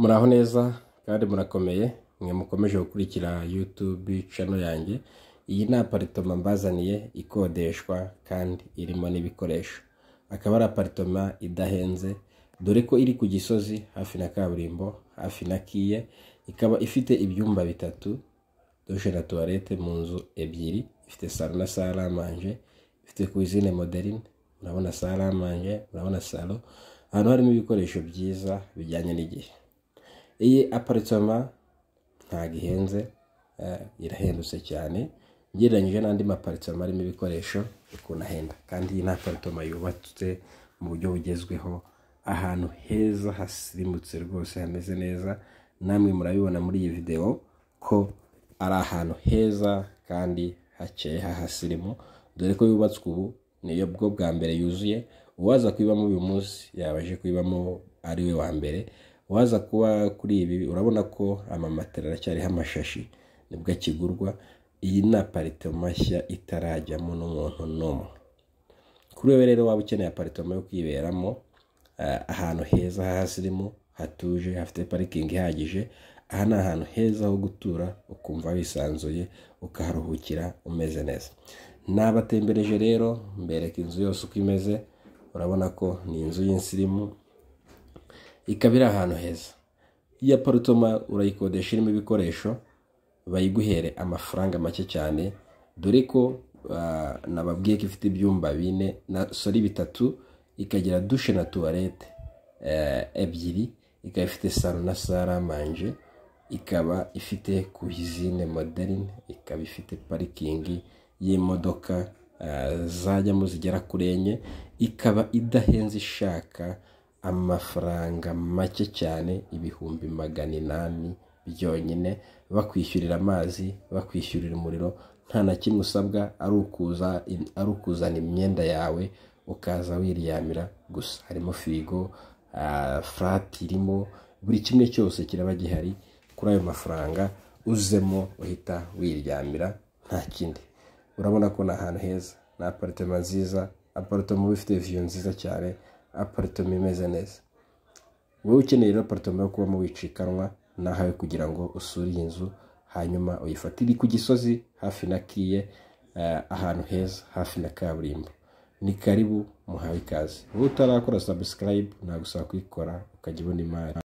muraho neza kandi murakomeye mwe mukomeje gukurikira yutube cano yanjye iyi ni aparitoma mbazaniye ikodeshwa kandi irimo n'ibikoresho akaba ari aparitoma idahenze dore ko iri ku gisozi hafi na kaburimbo hafi na kiye ikaba ifite ibyumba bitatu dushe na tuwarete mu nzu ebyiri ifite salo na saramanje ifite kuzine moderine murabona saramanje murabona salo ahantu harimo ibikoresho byiza bijyanye n'igihe iyi aparitoma ntabwo ihenze eh, irahendutse cyane ugereranyije n'andi maparitoma arimo ibikoresho ukuntu ahenda kandi iyi ni aparitoma yubatse mu buryo bugezweho ahantu heza hasirimutse rwose hameze neza namwe murabibona muri iyi videwo ko ari ahantu heza kandi hakeye hahasirimu dore ko yubatswe ubu niyo bwo bwa mbere yuzuye uwaza kuyibamo uyu munsi yabaje aje kuyibamo ari we wa mbere waza kuba kuri ibi urabona ko amamatera aracyariho amashashi nibwo akigurwa iyi ni aparitoma mashya itarajyamo n'umuntu n'umwe kuri wowe rero waba ukeneye aparitoma yo kwiberamo eh, ahantu heza hahasirimu hatuje hafite parikingi ihagije aha ni ahantu heza ho gutura ukumva wisanzuye ukaharuhukira umeze neza nabatembereje rero mbereka inzu yose uko imeze urabona ko ni inzu y’insirimu ikaba iri ahantu heza iyo aparitoma urayikodesha irimo ibikoresho bayiguhere amafaranga make cyane dore ko ah, nababwiye ko ifite ibyumba bine na sori bitatu ikagira dushe na tuwarete eh, ebyiri ikaba ifite saro na saramanje ikaba ifite kuzine moderine ikaba ifite parikingi y'imodoka eh, zajyamo zigera kuri enye ikaba idahenze ishaka amafaranga make cyane ibihumbi magana inani byonyine, bakwishyurira amazi, bakwishyurira umuriro, nta na kimwe usabwa ari ukuzana imyenda yawe ukaza wiryamira gusa, harimo firigo, ah, furati irimo, buri kimwe cyose kiraba gihari kuri ayo mafaranga uzemo uhita wiryamira nta kindi, urabona ko ni ahantu heza, ni aparitema nziza, aparitoma iba ifite viyu nziza cyane. aparitoma imeze neza wowe ukeneye rero aparitoma yo kubamo wicikanwa nahawe kugira ngo usure iyi nzu hanyuma uyifate iri ku gisozi hafi na kiye eh, ahantu heza hafi na kaburimbo ni karibu muhawe ikaze wowe utarakora sabusikarayibu nagusaba kuyikora ukajya ubona imari